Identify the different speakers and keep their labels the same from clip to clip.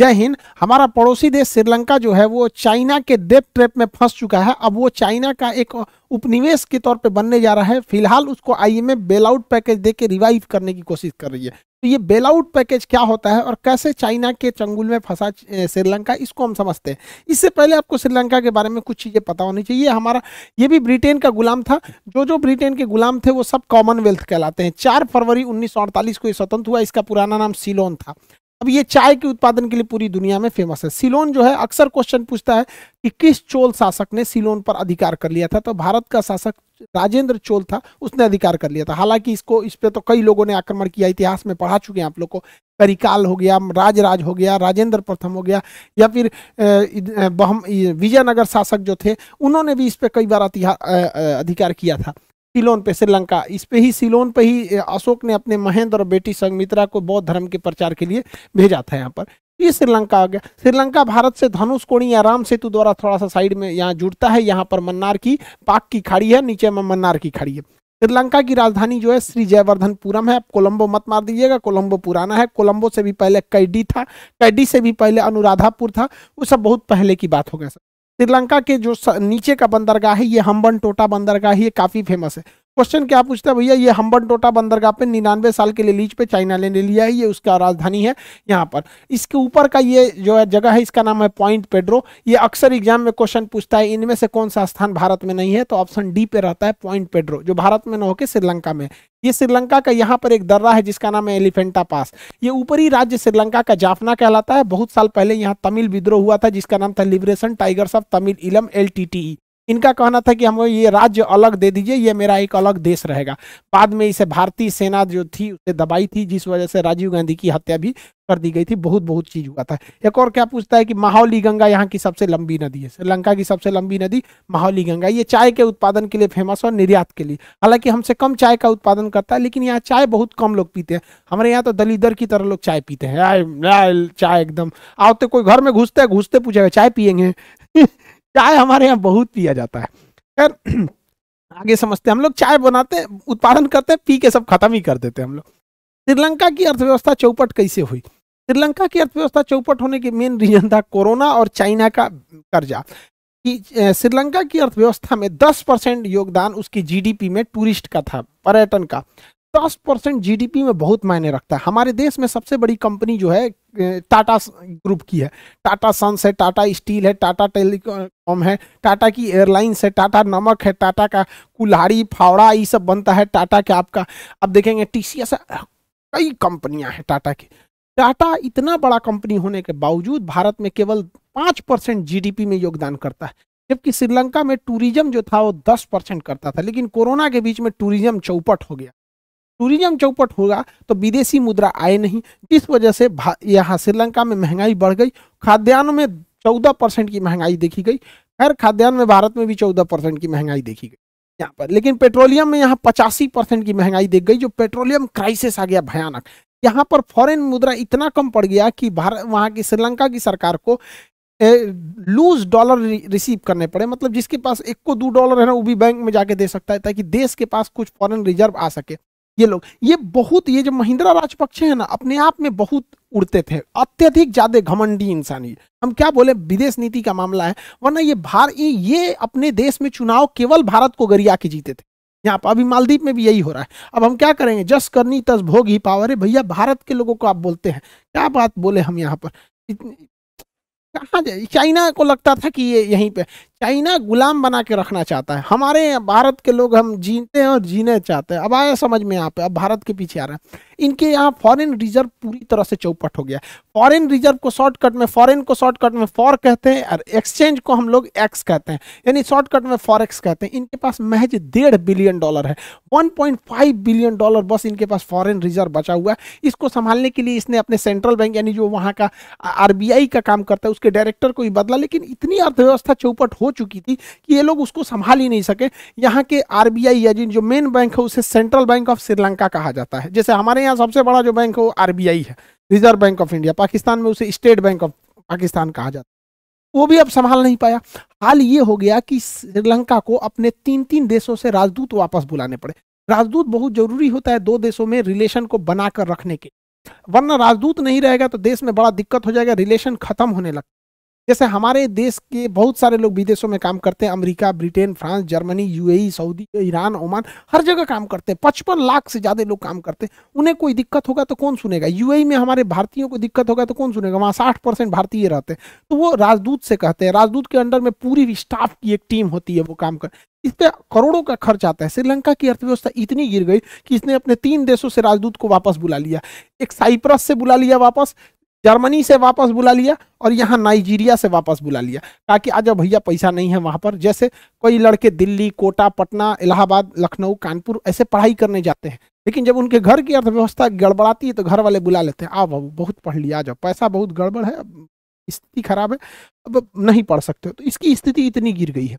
Speaker 1: जय हिंद हमारा पड़ोसी देश श्रीलंका जो है वो चाइना के डेप ट्रेप में फंस चुका है अब वो चाइना का एक उपनिवेश के तौर पे बनने जा रहा है फिलहाल उसको आईएमएफ बेलआउट पैकेज दे के रिवाइव करने की कोशिश कर रही है तो ये बेलआउट पैकेज क्या होता है और कैसे चाइना के चंगुल में फंसा श्रीलंका इसको हम समझते हैं इससे पहले आपको श्रीलंका के बारे में कुछ चीज़ें पता होनी चाहिए हमारा ये भी ब्रिटेन का गुलाम था जो जो ब्रिटेन के गुलाम थे वो सब कॉमनवेल्थ कहलाते हैं चार फरवरी उन्नीस को ये स्वतंत्र हुआ इसका पुराना नाम सिलोन था अब ये चाय के उत्पादन के लिए पूरी दुनिया में फेमस है सिलोन जो है अक्सर क्वेश्चन पूछता है कि किस चोल शासक ने सिलोन पर अधिकार कर लिया था तो भारत का शासक राजेंद्र चोल था उसने अधिकार कर लिया था हालांकि इसको इस पर तो कई लोगों ने आक्रमण किया इतिहास में पढ़ा चुके हैं आप लोग को करिकाल हो गया राजराज हो गया राजेंद्र प्रथम हो गया या फिर विजयनगर शासक जो थे उन्होंने भी इस पर कई बार अधिकार किया था सिलोन पे श्रीलंका इस पे ही सिलोन पे ही अशोक ने अपने महेंद्र और बेटी संगमित्रा को बौद्ध धर्म के प्रचार के लिए भेजा था यहाँ पर ये श्रीलंका आ गया श्रीलंका भारत से धनुष कोणी या राम सेतु द्वारा थोड़ा सा साइड में यहाँ जुड़ता है यहाँ पर मन्नार की पाक की खाड़ी है नीचे में मन्नार की खाड़ी है श्रीलंका की राजधानी जो है श्री जयवर्धनपुरम है आप कोलंबो मत मार दीजिएगा कोलंबो पुराना है कोलंबो से भी पहले कैडी था कैडी से भी पहले अनुराधापुर था वो सब बहुत पहले की बात हो गया सर श्रीलंका के जो नीचे का बंदरगाह है ये हम्बन टोटा बंदरगाह ये काफ़ी फेमस है क्वेश्चन क्या पूछता है भैया ये हम्बन टोटा बंदरगाह पे निन्यानवे साल के लिए लीज पे चाइना ने ले लिया है ये उसका राजधानी है यहाँ पर इसके ऊपर का ये जो है जगह है इसका नाम है पॉइंट पेड्रो ये अक्सर एग्जाम में क्वेश्चन पूछता है इनमें से कौन सा स्थान भारत में नहीं है तो ऑप्शन डी पे रहता है पॉइंट पेड्रो जो भारत में न होकर श्रीलंका में ये श्रीलंका का यहाँ पर एक दर्रा है जिसका नाम है एलिफेंटा पास ये ऊपरी राज्य श्रीलंका का जाफना कहलाता है बहुत साल पहले यहाँ तमिल विद्रोह हुआ था जिसका नाम था लिबरेशन टाइगर्स ऑफ तमिल इलम एल इनका कहना था कि हमें ये राज्य अलग दे दीजिए ये मेरा एक अलग देश रहेगा बाद में इसे भारतीय सेना जो थी उसे दबाई थी जिस वजह से राजीव गांधी की हत्या भी कर दी गई थी बहुत बहुत चीज हुआ था एक और क्या पूछता है कि माहौली गंगा यहाँ की सबसे लंबी नदी है श्रीलंका की सबसे लंबी नदी माहौली गंगा ये चाय के उत्पादन के लिए फेमस और निर्यात के लिए हालांकि हमसे कम चाय का उत्पादन करता है लेकिन यहाँ चाय बहुत कम लोग पीते हैं हमारे यहाँ तो दलीदर की तरह लोग चाय पीते हैं चाय एकदम आओते तो कोई घर में घुसते घुसते पूछेगा चाय पियेंगे चाय हमारे यहाँ बहुत पिया जाता है खैर आगे समझते हैं हम लोग चाय बनाते उत्पादन करते हैं पी के सब खत्म ही कर देते हैं हम लोग श्रीलंका की अर्थव्यवस्था चौपट कैसे हुई श्रीलंका की अर्थव्यवस्था चौपट होने की मेन रीजन था कोरोना और चाइना का कर्जा कि श्रीलंका की अर्थव्यवस्था में 10 परसेंट योगदान उसकी जीडीपी में टूरिस्ट का था पर्यटन का दस परसेंट जी में बहुत मायने रखता है हमारे देश में सबसे बड़ी कंपनी जो है टाटा ग्रुप की है टाटा सन्स है टाटा स्टील है टाटा टेलीकॉम है टाटा की एयरलाइंस है टाटा नमक है टाटा का कुल्हाड़ी फावड़ा ये सब बनता है टाटा के आपका अब देखेंगे टी कई कंपनियां हैं टाटा की टाटा इतना बड़ा कंपनी होने के बावजूद भारत में केवल पाँच परसेंट जी में योगदान करता है जबकि श्रीलंका में टूरिज्म जो था वो दस परसेंट करता था लेकिन कोरोना के बीच में टूरिज्म चौपट हो गया टूरिज्म चौपट होगा तो विदेशी मुद्रा आए नहीं जिस वजह से यहाँ श्रीलंका में महंगाई बढ़ गई खाद्यान्न में चौदह परसेंट की महंगाई देखी गई खैर खाद्यान्न में भारत में भी चौदह परसेंट की महंगाई देखी गई यहाँ पर लेकिन पेट्रोलियम में यहाँ पचासी परसेंट की महंगाई देख गई जो पेट्रोलियम क्राइसिस आ गया भयानक यहाँ पर फॉरेन मुद्रा इतना कम पड़ गया कि भारत वहाँ की श्रीलंका की सरकार को लूज डॉलर रिसीव करने पड़े मतलब जिसके पास एक को दो डॉलर है ना वो भी बैंक में जाके दे सकता है ताकि देश के पास कुछ फॉरेन रिजर्व आ सके ये लोग ये बहुत ये जो महिंद्रा राजपक्षे है ना अपने आप में बहुत उड़ते थे अत्यधिक ज्यादा घमंडी इंसान ये हम क्या बोले विदेश नीति का मामला है वरना ये भार ये, ये अपने देश में चुनाव केवल भारत को गरिया के जीते थे यहाँ पर अभी मालदीप में भी यही हो रहा है अब हम क्या करेंगे जस करनी तस भोग ही पावर है भैया भारत के लोगों को आप बोलते हैं क्या बात बोले हम यहाँ पर कहाँ जाए चाइना को लगता था कि ये यहीं पे चाइना गुलाम बना के रखना चाहता है हमारे भारत के लोग हम जीते हैं और जीने चाहते हैं अब आया समझ में यहाँ पे अब भारत के पीछे आ रहे हैं इनके यहाँ फॉरेन रिजर्व पूरी तरह से चौपट हो गया फॉरेन रिजर्व को शॉर्टकट में फॉरेन को शॉर्टकट में फॉर कहते हैं और एक्सचेंज को हम लोग एक्स कहते हैं यानी शॉर्टकट में फॉरेक्स कहते हैं इनके पास महज डेढ़ बिलियन डॉलर है वन बिलियन डॉलर बस इनके पास फॉरन रिजर्व बचा हुआ है इसको संभालने के लिए इसने अपने सेंट्रल बैंक यानी जो वहाँ का आर का काम करता है उसके डायरेक्टर को ही बदला लेकिन इतनी अर्थव्यवस्था चौपट हो चुकी थी कि ये लोग उसको संभाल ही नहीं सके यहाँ के आर या जिन जो मेन बैंक है उसे सेंट्रल बैंक ऑफ श्रीलंका कहा जाता है जैसे हमारे यहाँ सबसे बड़ा जो बैंक है वो आर है reserve bank of India Pakistan में उसे स्टेट बैंक ऑफ पाकिस्तान कहा जाता है वो भी अब संभाल नहीं पाया हाल ये हो गया कि श्रीलंका को अपने तीन तीन देशों से राजदूत वापस बुलाने पड़े राजदूत बहुत जरूरी होता है दो देशों में रिलेशन को बनाकर रखने के वरना राजदूत नहीं रहेगा तो देश में बड़ा दिक्कत हो जाएगा रिलेशन खत्म होने लगता जैसे हमारे देश के बहुत सारे लोग विदेशों में काम करते हैं America Britain France Germany UAE Saudi Iran Oman हर जगह काम करते हैं पचपन लाख से ज़्यादा लोग काम करते हैं उन्हें कोई दिक्कत होगा तो कौन सुनेगा यूएई में हमारे भारतीयों को दिक्कत होगा तो कौन सुनेगा वहाँ साठ परसेंट भारतीय रहते हैं तो वो राजदूत से कहते हैं राजदूत के अंडर में पूरी स्टाफ की एक टीम होती है वो काम कर इस पर करोड़ों का खर्च आता है श्रीलंका की अर्थव्यवस्था इतनी गिर गई कि इसने अपने तीन देशों से राजदूत को वापस बुला लिया एक साइप्रस से बुला लिया वापस जर्मनी से वापस बुला लिया और यहाँ नाइजीरिया से वापस बुला लिया ताकि आज भैया पैसा नहीं है वहाँ पर जैसे कोई लड़के दिल्ली कोटा पटना इलाहाबाद लखनऊ कानपुर ऐसे पढ़ाई करने जाते हैं लेकिन जब उनके घर की अर्थव्यवस्था गड़बड़ाती है तो घर वाले बुला लेते हैं आ बाबू बहुत पढ़ लिया आ जाओ पैसा बहुत गड़बड़ है स्थिति खराब है अब नहीं पढ़ सकते हो तो इसकी स्थिति इतनी गिर गई है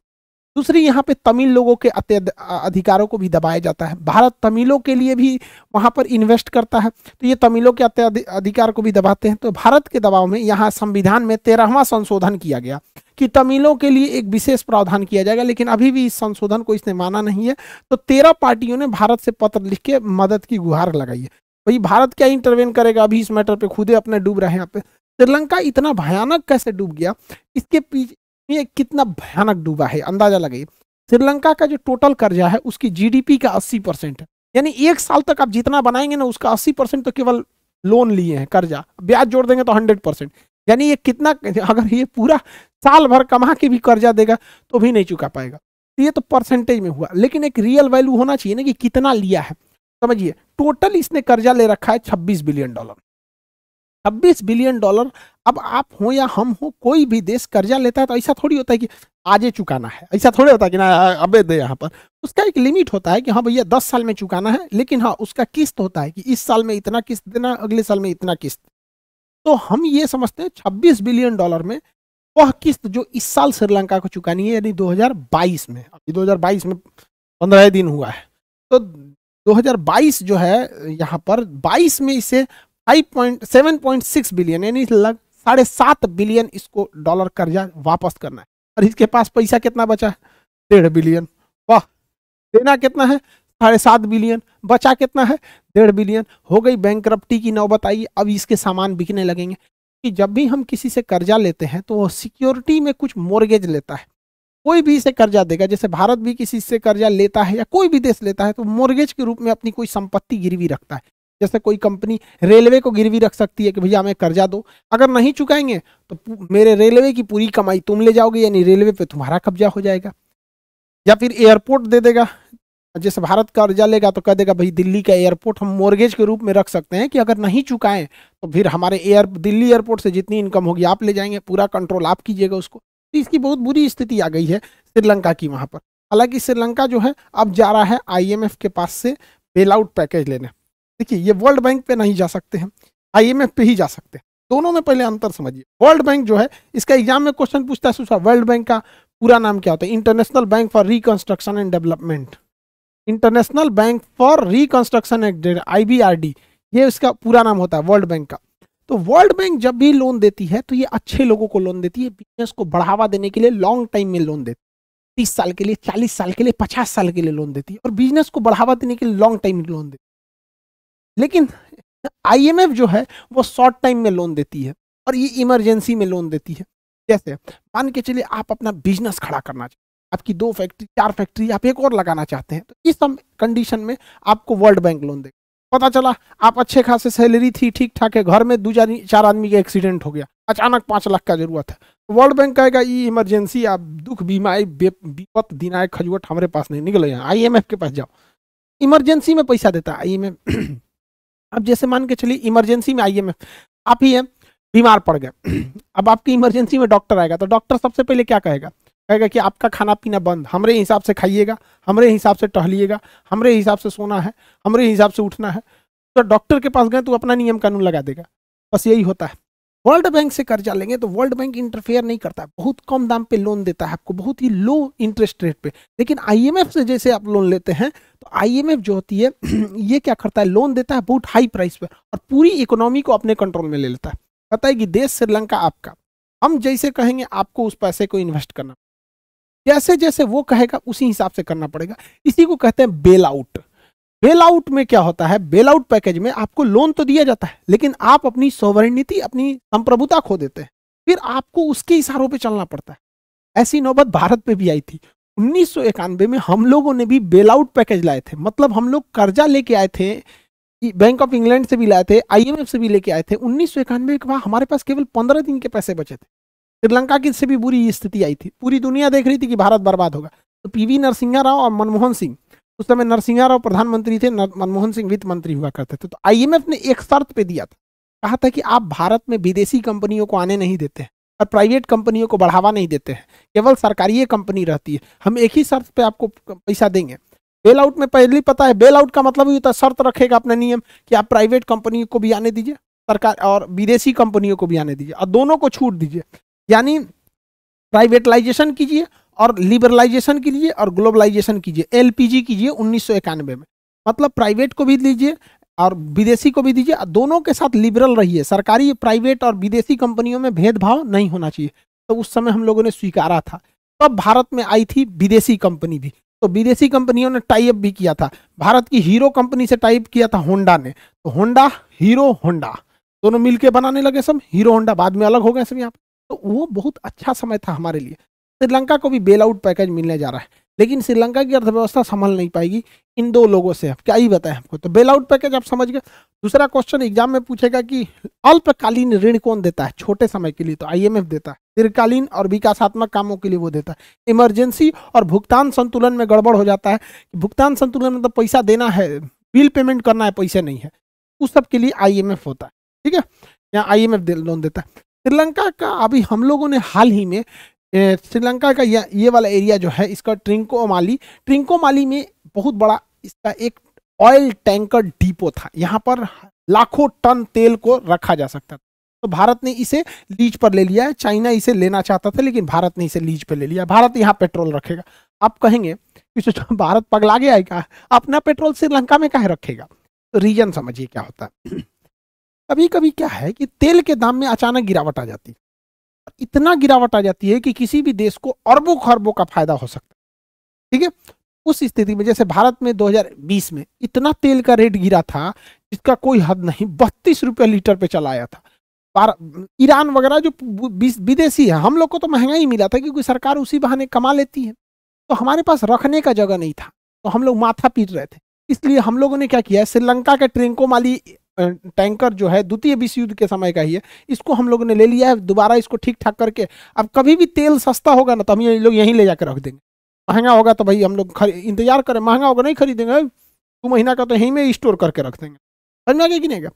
Speaker 1: दूसरी यहाँ पे तमिल लोगों के अधिकारों को भी दबाया जाता है भारत तमिलों के लिए भी वहाँ पर इन्वेस्ट करता है तो ये तमिलों के अधिकार को भी दबाते हैं तो भारत के दबाव में यहाँ संविधान में तेरहवा संशोधन किया गया कि तमिलों के लिए एक विशेष प्रावधान किया जाएगा लेकिन अभी भी इस संशोधन को इसने माना नहीं है तो तेरह पार्टियों ने भारत से पत्र लिख के मदद की गुहार लगाई है वही भारत क्या इंटरवेन करेगा अभी इस मैटर पर खुदे अपने डूब रहे हैं यहाँ पे श्रीलंका इतना भयानक कैसे डूब गया इसके पीछे ये कितना भयानक डूबा है अंदाजा लगाइए श्रीलंका का जो टोटल कर्जा है उसकी जीडीपी का 80 परसेंट यानी एक साल तक आप जितना बनाएंगे ना उसका 80 परसेंट तो केवल लोन लिए हैं कर्जा ब्याज जोड़ देंगे तो 100 परसेंट यानी ये कितना अगर ये पूरा साल भर कमा के भी कर्जा देगा तो भी नहीं चुका पाएगा ये तो परसेंटेज में हुआ लेकिन एक रियल वैल्यू होना चाहिए ना कि कितना लिया है समझिए टोटल इसने कर्जा ले रखा है छब्बीस बिलियन डॉलर छब्बीस बिलियन डॉलर अब आप हो या हम हो कोई भी देश कर्जा लेता है तो ऐसा थोड़ी होता है कि आज ही चुकाना है ऐसा थोड़ी होता है कि ना अबे दे यहाँ पर उसका एक लिमिट होता है कि हाँ भैया दस साल में चुकाना है लेकिन हाँ उसका किस्त होता है कि इस साल में इतना किस्त देना अगले साल में इतना किस्त तो हम ये समझते हैं छब्बीस बिलियन डॉलर में वह किस्त जो इस साल श्रीलंका को चुकानी है यानी 2022 में अभी 2022 में पंद्रह दिन हुआ है तो 2022 जो है यहाँ पर 22 में इसे five point seven point six billion यानी लग साढ़े सात बिलियन इसको डॉलर कर्जा वापस करना है और इसके पास पैसा कितना बचा है डेढ़ बिलियन वाह देना कितना है साढ़े सात बिलियन बचा कितना है डेढ़ बिलियन हो गई बैंक की नौबत आई अब इसके सामान बिकने लगेंगे कि जब भी हम किसी से कर्जा लेते हैं तो वो सिक्योरिटी में कुछ मोर्गेज लेता है कोई भी इसे कर्जा देगा जैसे भारत भी किसी से कर्जा लेता है या कोई भी देश लेता है तो मोर्गेज के रूप में अपनी कोई संपत्ति गिरवी रखता है जैसे कोई कंपनी रेलवे को गिरवी रख सकती है कि भैया हमें कर्जा दो अगर नहीं चुकाएंगे तो मेरे रेलवे की पूरी कमाई तुम ले जाओगे यानी रेलवे पे तुम्हारा कब्जा हो जाएगा या फिर एयरपोर्ट दे देगा जैसे भारत कर्जा लेगा तो कह देगा भाई दिल्ली का एयरपोर्ट हम मोर्गेज के रूप में रख सकते हैं कि अगर नहीं चुकाएं तो फिर हमारे एयर दिल्ली एयरपोर्ट से जितनी इनकम होगी आप ले जाएंगे पूरा कंट्रोल आप कीजिएगा उसको तो इसकी बहुत बुरी स्थिति आ गई है श्रीलंका की वहाँ पर हालांकि श्रीलंका जो है अब जा रहा है आई के पास से बेल आउट पैकेज लेने देखिए ये वर्ल्ड बैंक पे नहीं जा सकते हैं आईएमएफ पे ही जा सकते हैं दोनों में पहले अंतर समझिए वर्ल्ड बैंक जो है इसका एग्जाम में क्वेश्चन पूछता है वर्ल्ड बैंक का पूरा नाम क्या होता है international bank for reconstruction and development international bank for reconstruction and आई ये इसका पूरा नाम होता है वर्ल्ड बैंक का तो वर्ल्ड बैंक जब भी लोन देती है तो ये अच्छे लोगों को लोन देती है बिजनेस को बढ़ावा देने के लिए लॉन्ग टाइम में लोन देती है तीस साल के लिए चालीस साल के लिए पचास साल के लिए लोन देती है और बिजनेस को बढ़ावा देने के लिए लॉन्ग टाइम लोन देती है लेकिन आईएमएफ जो है वो शॉर्ट टाइम में लोन देती है और ये इमरजेंसी में लोन देती है जैसे मान के चलिए आप अपना बिजनेस खड़ा करना चाहते आपकी दो फैक्ट्री चार फैक्ट्री आप एक और लगाना चाहते हैं तो इस सब कंडीशन में आपको वर्ल्ड बैंक लोन देगा पता चला आप अच्छे खासे सैलरी थी ठीक ठाक है घर में दो चार आदमी का एक्सीडेंट हो गया अचानक पाँच लाख का जरूरत है वर्ल्ड बैंक कहेगा ये इमरजेंसी आप दुख बीमाई विपत दिनाए खजुअट हमारे पास नहीं निकले हैं एम के पास जाओ इमरजेंसी में पैसा देता है आई अब जैसे मान के चलिए इमरजेंसी में आई आप ही हैं बीमार पड़ गए अब आपकी इमरजेंसी में डॉक्टर आएगा तो डॉक्टर सबसे पहले क्या कहेगा कहेगा कि आपका खाना पीना बंद हमारे हिसाब से खाइएगा हमारे हिसाब से टहलिएगा हमारे हिसाब से सोना है हमारे हिसाब से उठना है तो डॉक्टर के पास गए तो अपना नियम कानून लगा देगा बस यही होता है वर्ल्ड बैंक से कर्जा लेंगे तो वर्ल्ड बैंक इंटरफेयर नहीं करता बहुत कम दाम पे लोन देता है आपको बहुत ही लो इंटरेस्ट रेट पे लेकिन आईएमएफ से जैसे आप लोन लेते हैं तो आईएमएफ जो होती है ये क्या करता है लोन देता है बहुत हाई प्राइस पे और पूरी इकोनॉमी को अपने कंट्रोल में ले लेता है पता है कि देश श्रीलंका आपका हम जैसे कहेंगे आपको उस पैसे को इन्वेस्ट करना जैसे जैसे वो कहेगा उसी हिसाब से करना पड़ेगा इसी को कहते हैं बेल आउट बेल आउट में क्या होता है बेल आउट पैकेज में आपको लोन तो दिया जाता है लेकिन आप अपनी सोवरेनिटी अपनी संप्रभुता खो देते हैं फिर आपको उसके इशारों पे चलना पड़ता है ऐसी नौबत भारत पे भी आई थी उन्नीस में हम लोगों ने भी बेल आउट पैकेज लाए थे मतलब हम लोग कर्जा लेके आए थे बैंक ऑफ इंग्लैंड से भी लाए थे आईएमएफ से भी लेके आए थे उन्नीस के बाद हमारे पास केवल पंद्रह दिन के पैसे बचे थे श्रीलंका की से भी बुरी स्थिति आई थी पूरी दुनिया देख रही थी कि भारत बर्बाद होगा तो पीवी नरसिंह राव और मनमोहन सिंह उस समय नरसिंह राव प्रधानमंत्री थे मनमोहन सिंह वित्त मंत्री हुआ करते थे तो आईएमएफ ने एक शर्त पे दिया था कहा था कि आप भारत में विदेशी कंपनियों को आने नहीं देते हैं और प्राइवेट कंपनियों को बढ़ावा नहीं देते हैं केवल सरकारी कंपनी रहती है हम एक ही शर्त पे आपको पैसा देंगे बेल आउट में पहले ही पता है बेल आउट का मतलब ये होता शर्त रखेगा अपना नियम कि आप प्राइवेट कंपनी को भी आने दीजिए सरकार और विदेशी कंपनियों को भी आने दीजिए और दोनों को छूट दीजिए यानी प्राइवेटलाइजेशन कीजिए और लिबरलाइजेशन कीजिए और ग्लोबलाइजेशन कीजिए एलपीजी कीजिए उन्नीस में मतलब प्राइवेट को भी लीजिए और विदेशी को भी दीजिए दोनों के साथ लिबरल रहिए सरकारी प्राइवेट और विदेशी कंपनियों में भेदभाव नहीं होना चाहिए तो उस समय हम लोगों ने स्वीकारा था तब तो भारत में आई थी विदेशी कंपनी भी तो विदेशी कंपनियों ने टाइप भी किया था भारत की हीरो कंपनी से टाइप किया था होंडा ने तो होंडा हीरो होंडा दोनों मिलके बनाने लगे सब हीरो होंडा बाद में अलग हो गए सब यहाँ तो वो बहुत अच्छा समय था हमारे लिए श्रीलंका को भी बेल आउट पैकेज मिलने जा रहा है लेकिन श्रीलंका की अर्थव्यवस्था संभल नहीं पाएगी इन दो लोगों से आप क्या ही बताएं हमको तो बेल आउट पैकेज आप समझ गए दूसरा क्वेश्चन एग्जाम में पूछेगा कि अल्पकालीन ऋण कौन देता है छोटे समय के लिए तो आई देता है दीर्घकालीन और विकासात्मक कामों के लिए वो देता है इमरजेंसी और भुगतान संतुलन में गड़बड़ हो जाता है भुगतान संतुलन में तो पैसा देना है बिल पेमेंट करना है पैसे नहीं है उस सब के लिए आई होता है ठीक है यहाँ आई एम लोन देता है श्रीलंका का अभी हम लोगों ने हाल ही में श्रीलंका का यह ये वाला एरिया जो है इसका ट्रिंको माली ट्रिंको माली में बहुत बड़ा इसका एक ऑयल टैंकर डिपो था यहाँ पर लाखों टन तेल को रखा जा सकता था तो भारत ने इसे लीज पर ले लिया है चाइना इसे लेना चाहता था लेकिन भारत ने इसे लीज पर ले लिया भारत यहाँ पेट्रोल रखेगा आप कहेंगे कि भारत पगला गया है क्या अपना पेट्रोल श्रीलंका में काहे रखेगा तो रीजन समझिए क्या होता है कभी कभी क्या है कि तेल के दाम में अचानक गिरावट आ जाती इतना गिरावट आ जाती है कि किसी भी देश को अरबों खरबों का फायदा हो सकता है ठीक है उस स्थिति में जैसे भारत में 2020 में इतना तेल का रेट गिरा था जिसका कोई हद नहीं बत्तीस रुपये लीटर पे चला आया था ईरान वगैरह जो विदेशी है हम लोग को तो महंगा ही मिला था क्योंकि सरकार उसी बहाने कमा लेती है तो हमारे पास रखने का जगह नहीं था तो हम लोग माथा पीट रहे थे इसलिए हम लोगों ने क्या किया श्रीलंका के ट्रेंको माली टैंकर जो है द्वितीय विश्व युद्ध के समय का ही है इसको हम लोगों ने ले लिया है दोबारा इसको ठीक ठाक करके अब कभी भी तेल सस्ता होगा ना तो हम ये लोग यहीं ले जाकर रख देंगे महंगा होगा तो भाई हम लोग इंतजार करें महंगा होगा नहीं खरीदेंगे दो महीना का तो यहीं में स्टोर करके रख देंगे समझ में आ कि नहीं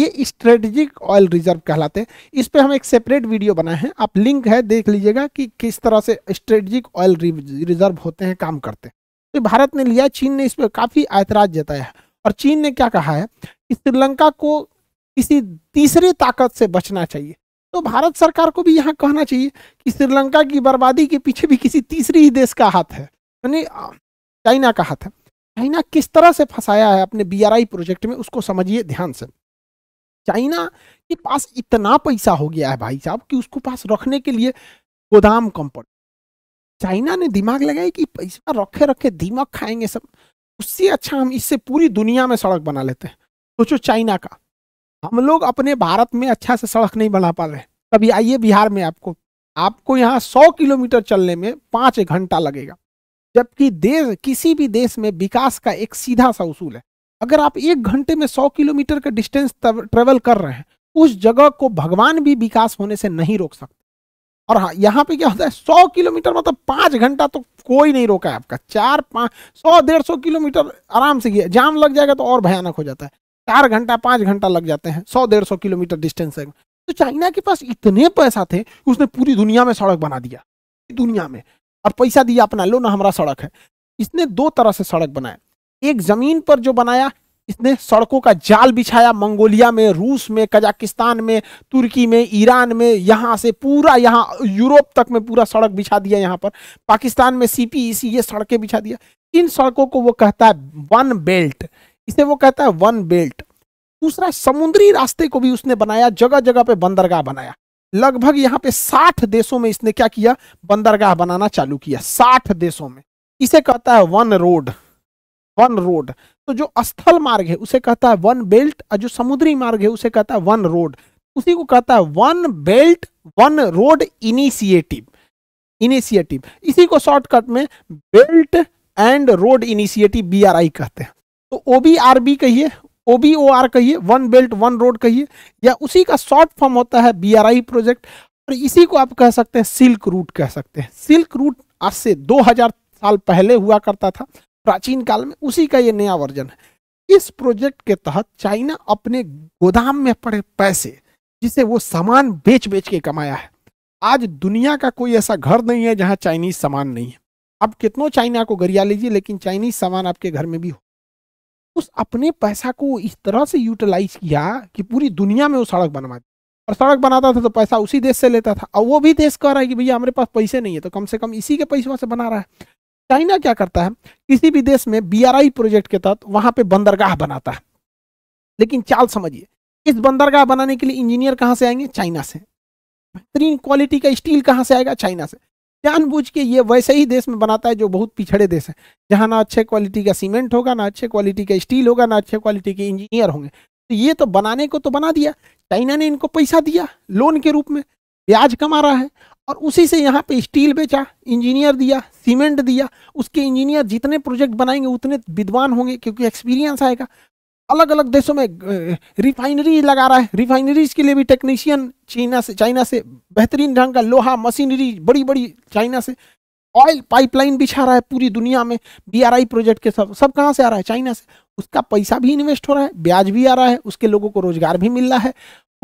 Speaker 1: ये स्ट्रेटेजिक ऑयल रिजर्व कहलाते हैं इस पर हम एक सेपरेट वीडियो बनाए हैं आप लिंक है देख लीजिएगा कि किस तरह से स्ट्रेटेजिक ऑयल रिजर्व होते हैं काम करते हैं तो भारत ने लिया चीन ने इस पर काफ़ी ऐतराज जताया है और चीन ने क्या कहा है कि श्रीलंका को किसी तीसरी ताकत से बचना चाहिए तो भारत सरकार को भी यहाँ कहना चाहिए कि श्रीलंका की बर्बादी के पीछे भी किसी तीसरी ही देश का हाथ है यानी चाइना का हाथ है चाइना किस तरह से फंसाया है अपने बी प्रोजेक्ट में उसको समझिए ध्यान से चाइना के पास इतना पैसा हो गया है भाई साहब कि उसको पास रखने के लिए गोदाम कम चाइना ने दिमाग लगाया कि पैसा रखे रखे दिमाग खाएंगे सब उससे अच्छा हम इससे पूरी दुनिया में सड़क बना लेते हैं सोचो तो चाइना का हम लोग अपने भारत में अच्छा से सड़क नहीं बना पा रहे कभी आइए बिहार में आपको आपको यहाँ सौ किलोमीटर चलने में पाँच घंटा लगेगा जबकि देश किसी भी देश में विकास का एक सीधा सा उसूल है अगर आप एक घंटे में सौ किलोमीटर का डिस्टेंस ट्रेवल कर रहे हैं उस जगह को भगवान भी विकास होने से नहीं रोक सकते और हाँ यहाँ पे क्या होता है सौ किलोमीटर मतलब पाँच घंटा तो कोई नहीं रोका है आपका चार पाँच सौ डेढ़ सौ किलोमीटर आराम से गया जाम लग जाएगा तो और भयानक हो जाता है चार घंटा पाँच घंटा लग जाते हैं सौ डेढ़ सौ किलोमीटर डिस्टेंस है तो चाइना के पास इतने पैसा थे कि उसने पूरी दुनिया में सड़क बना दिया दुनिया में और पैसा दिया अपना लो ना हमारा सड़क है इसने दो तरह से सड़क बनाया एक जमीन पर जो बनाया इसने सड़कों का जाल बिछाया मंगोलिया में रूस में कजाकिस्तान में तुर्की में ईरान में यहाँ से पूरा यहाँ यूरोप तक में पूरा सड़क बिछा दिया यहाँ पर पाकिस्तान में सी पी e ये सड़कें बिछा दिया इन सड़कों को वो कहता है वन बेल्ट इसे वो कहता है वन बेल्ट दूसरा समुद्री रास्ते को भी उसने बनाया जगह जगह पे बंदरगाह बनाया लगभग यहाँ पे साठ देशों में इसने क्या किया बंदरगाह बनाना चालू किया साठ देशों में इसे कहता है वन रोड वन रोड तो जो स्थल मार्ग है उसे कहता है वन बेल्ट और जो समुद्री मार्ग है उसे कहता है वन रोड उसी को कहता है one belt one road initiative initiative इसी को शॉर्टकट में belt and road initiative BRI कहते हैं तो ओबीआरबी कहिए ओबीओआर कहिए वन बेल्ट वन रोड कहिए या उसी का शॉर्ट फॉर्म होता है बीआरआई प्रोजेक्ट और इसी को आप कह सकते हैं सिल्क रूट कह सकते हैं सिल्क रूट आज से 2000 साल पहले हुआ करता था प्राचीन काल में उसी का ये नया वर्जन है इस प्रोजेक्ट के तहत चाइना अपने गोदाम में पड़े पैसे जिसे वो सामान बेच बेच के कमाया है आज दुनिया का कोई ऐसा घर नहीं है जहाँ चाइनीज सामान नहीं है आप कितनों चाइना को गरिया लीजिए लेकिन चाइनीज सामान आपके घर में भी हो उस अपने पैसा को इस तरह से यूटिलाइज किया कि पूरी दुनिया में वो सड़क बनवा दी और सड़क बनाता था तो पैसा उसी देश से लेता था और वो भी देश कह रहा है कि भैया हमारे पास पैसे नहीं है तो कम से कम इसी के पैसों से बना रहा है चाइना क्या करता है किसी भी देश में बी प्रोजेक्ट के तहत वहां पे बंदरगाह बनाता है लेकिन चाल समझिए इस बंदरगाह बनाने के लिए इंजीनियर कहाँ से आएंगे चाइना से बेहतरीन क्वालिटी का स्टील कहाँ से आएगा चाइना से जानबूझ के ये वैसे ही देश में बनाता है जो बहुत पिछड़े देश है जहाँ ना अच्छे क्वालिटी का सीमेंट होगा ना अच्छे क्वालिटी का स्टील होगा ना अच्छे क्वालिटी के इंजीनियर होंगे तो ये तो बनाने को तो बना दिया चाइना ने इनको पैसा दिया लोन के रूप में ब्याज कमा रहा है और उसी से यहाँ पे स्टील बेचा इंजीनियर दिया सीमेंट दिया उसके इंजीनियर जितने प्रोजेक्ट बनाएंगे उतने विद्वान होंगे क्योंकि एक्सपीरियंस आएगा अलग अलग देशों में रिफाइनरी लगा रहा है रिफाइनरीज के लिए भी टेक्नीशियन चीना से चाइना से बेहतरीन ढंग का लोहा मशीनरी बड़ी बड़ी चाइना से ऑयल पाइपलाइन बिछा रहा है पूरी दुनिया में बी प्रोजेक्ट के सब सब कहाँ से आ रहा है चाइना से उसका पैसा भी इन्वेस्ट हो रहा है ब्याज भी आ रहा है उसके लोगों को रोजगार भी मिल रहा है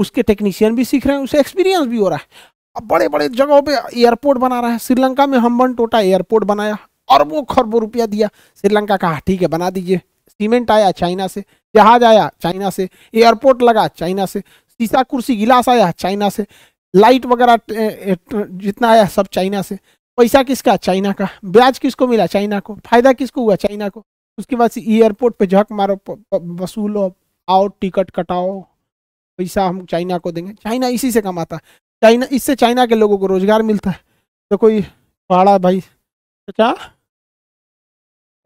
Speaker 1: उसके टेक्नीशियन भी सीख रहे हैं उसे एक्सपीरियंस भी हो रहा है अब बड़े बड़े जगहों पे एयरपोर्ट बना रहा है श्रीलंका में हम्बन टोटा एयरपोर्ट बनाया अरबों खरबों रुपया दिया श्रीलंका कहा ठीक है बना दीजिए सीमेंट आया चाइना से जहाज आया चाइना से एयरपोर्ट लगा चाइना से शीशा कुर्सी गिलास आया चाइना से लाइट वगैरह जितना आया सब चाइना से पैसा किसका चाइना का ब्याज किसको मिला चाइना को फायदा किसको हुआ चाइना को उसके बाद एयरपोर्ट पे झक मारो वसूलो आओ टिकट कटाओ पैसा हम चाइना को देंगे चाइना इसी से कमाता चाइना इससे चाइना के लोगों को रोजगार मिलता है तो कोई पहाड़ा भाई चाचा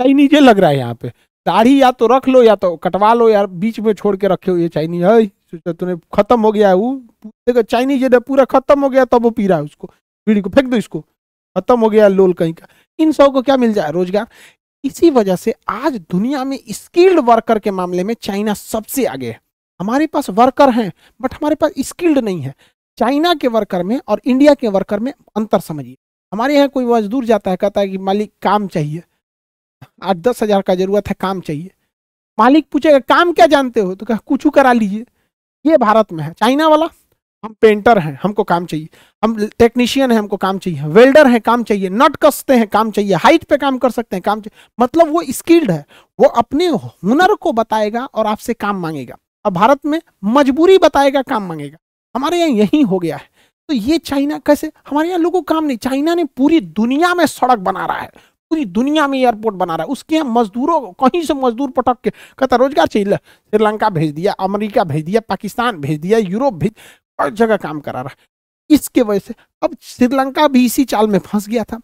Speaker 1: चाइनीज लग रहा है यहाँ पे दाढ़ी या तो रख लो या तो कटवा लो यार बीच में छोड़ के रखे हो ये चाइनीज है सोचा तूने खत्म हो गया है वो देखो चाइनीज पूरा खत्म हो गया तब तो वो पी रहा है उसको बीड़ी को फेंक दो इसको खत्म हो गया लोल कहीं का इन सब को क्या मिल जाए रोजगार इसी वजह से आज दुनिया में स्किल्ड वर्कर के मामले में चाइना सबसे आगे है हमारे पास वर्कर हैं बट हमारे पास स्किल्ड नहीं है चाइना के वर्कर में और इंडिया के वर्कर में अंतर समझिए हमारे यहाँ कोई मजदूर जाता है कहता है कि मालिक काम चाहिए आठ दस हज़ार का जरूरत है काम चाहिए मालिक पूछेगा काम क्या जानते हो तो कह कुछ करा लीजिए ये भारत में है चाइना वाला हम पेंटर हैं हमको काम चाहिए हम टेक्नीशियन हैं हमको काम चाहिए वेल्डर हैं काम चाहिए नट कसते हैं काम चाहिए हाइट पे काम कर सकते हैं काम चाहिए मतलब वो स्किल्ड है वो अपने हुनर को बताएगा और आपसे काम मांगेगा और भारत में मजबूरी बताएगा काम मांगेगा हमारे यहाँ यही हो गया है तो ये चाइना कैसे हमारे यहाँ लोगों काम नहीं चाइना ने पूरी दुनिया में सड़क बना रहा है पूरी दुनिया में एयरपोर्ट बना रहा है उसके यहाँ मजदूरों कहीं से मजदूर पटक के कहता रोजगार चाहिए श्रीलंका भेज दिया अमेरिका भेज दिया पाकिस्तान भेज दिया यूरोप भेज हर जगह काम करा रहा है इसके वजह से अब श्रीलंका भी इसी चाल में फंस गया था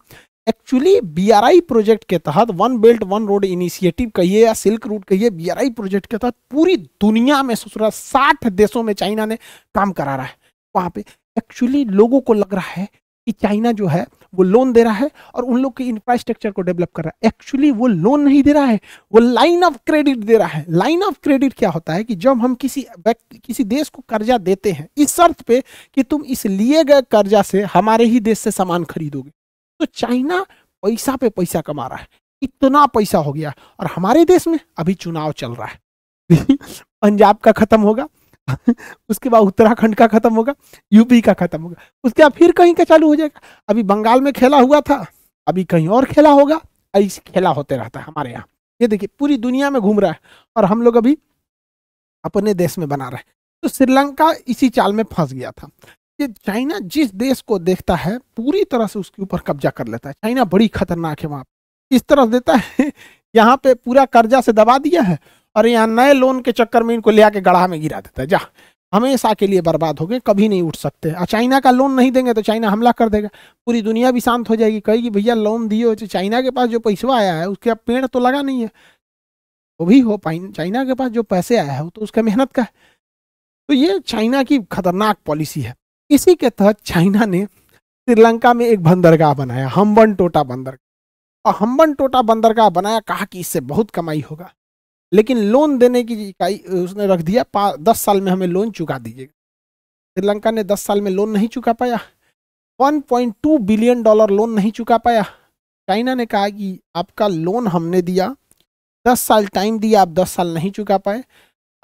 Speaker 1: एक्चुअली बीआरआई प्रोजेक्ट के तहत one belt one road initiative कहिए या सिल्क रूट कहिए बीआरआई प्रोजेक्ट के तहत पूरी दुनिया में सोच रहा साठ देशों में चाइना ने काम करा रहा है वहाँ पे एक्चुअली लोगों को लग रहा है कि चाइना जो है वो लोन दे रहा है और उन लोग के इंफ्रास्ट्रक्चर को डेवलप कर रहा है एक्चुअली वो लोन नहीं दे रहा है वो लाइन ऑफ क्रेडिट दे रहा है लाइन ऑफ क्रेडिट क्या होता है कि जब हम किसी व्यक्ति किसी देश को कर्जा देते हैं इस शर्त पे कि तुम इस लिए गए कर्जा से हमारे ही देश से सामान खरीदोगे तो चाइना पैसा पे पैसा कमा रहा है इतना पैसा हो गया और हमारे देश में अभी चुनाव चल रहा है पंजाब का खत्म होगा उसके बाद उत्तराखंड का खत्म होगा यूपी का खत्म होगा उसके बाद फिर कहीं का चालू हो जाएगा अभी बंगाल में खेला हुआ था अभी कहीं और खेला होगा ऐसे खेला होते रहता है हमारे यहाँ ये देखिए पूरी दुनिया में घूम रहा है और हम लोग अभी अपने देश में बना रहे हैं तो श्रीलंका इसी चाल में फंस गया था कि चाइना जिस देश को देखता है पूरी तरह से उसके ऊपर कब्जा कर लेता है चाइना बड़ी खतरनाक है वहाँ इस तरह देता है यहाँ पे पूरा कर्जा से दबा दिया है और यहाँ नए लोन के चक्कर में इनको ले आके गढ़ा में गिरा देता है जा हमेशा के लिए बर्बाद हो गए कभी नहीं उठ सकते और चाइना का लोन नहीं देंगे तो चाइना हमला कर देगा पूरी दुनिया भी शांत हो जाएगी कहेगी भैया लोन दिए चाइना के पास जो पैसा आया है उसके अब पेड़ तो लगा नहीं है वो भी हो पाइन चाइना के पास जो पैसे आया है वो तो उसका मेहनत का है तो ये चाइना की खतरनाक पॉलिसी है इसी के तहत चाइना ने श्रीलंका में एक बंदरगाह बनाया हम्बन टोटा बंदरगाह और हम्बन टोटा बंदरगाह बनाया कहा कि इससे बहुत कमाई होगा लेकिन लोन देने की इकाई उसने रख दिया दस साल में हमें लोन चुका दीजिएगा श्रीलंका ने दस साल में लोन नहीं चुका पाया 1.2 बिलियन डॉलर लोन नहीं चुका पाया चाइना ने कहा कि आपका लोन हमने दिया दस साल टाइम दिया आप दस साल नहीं चुका पाए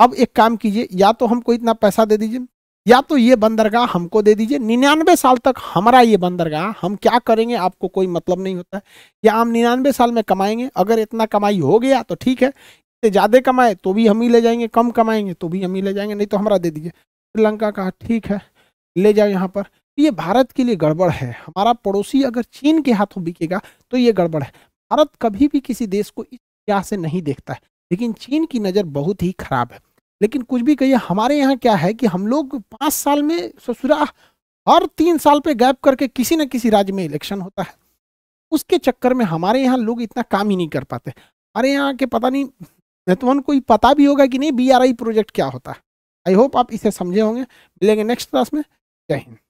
Speaker 1: अब एक काम कीजिए या तो हमको इतना पैसा दे दीजिए या तो ये बंदरगाह हमको दे दीजिए निन्यानवे साल तक हमारा ये बंदरगाह हम क्या करेंगे आपको कोई मतलब नहीं होता है या हम निन्यानवे साल में कमाएंगे अगर इतना कमाई हो गया तो ठीक है इससे ज़्यादा कमाए तो भी हम ही ले जाएंगे कम कमाएंगे तो भी हम ही ले जाएंगे नहीं तो हमारा दे दीजिए श्रीलंका कहा ठीक है ले जाओ यहाँ पर तो ये भारत के लिए गड़बड़ है हमारा पड़ोसी अगर चीन के हाथों बिकेगा तो ये गड़बड़ है भारत कभी भी किसी देश को इस तरह से नहीं देखता है लेकिन चीन की नज़र बहुत ही खराब है लेकिन कुछ भी कहिए हमारे यहाँ क्या है कि हम लोग पाँच साल में ससुरा हर तीन साल पे गैप करके किसी न किसी राज्य में इलेक्शन होता है उसके चक्कर में हमारे यहाँ लोग इतना काम ही नहीं कर पाते हमारे यहाँ के पता नहीं नेतवन कोई पता भी होगा कि नहीं बी प्रोजेक्ट क्या होता है आई होप आप इसे समझे होंगे मिलेंगे नेक्स्ट क्लास में जय हिंद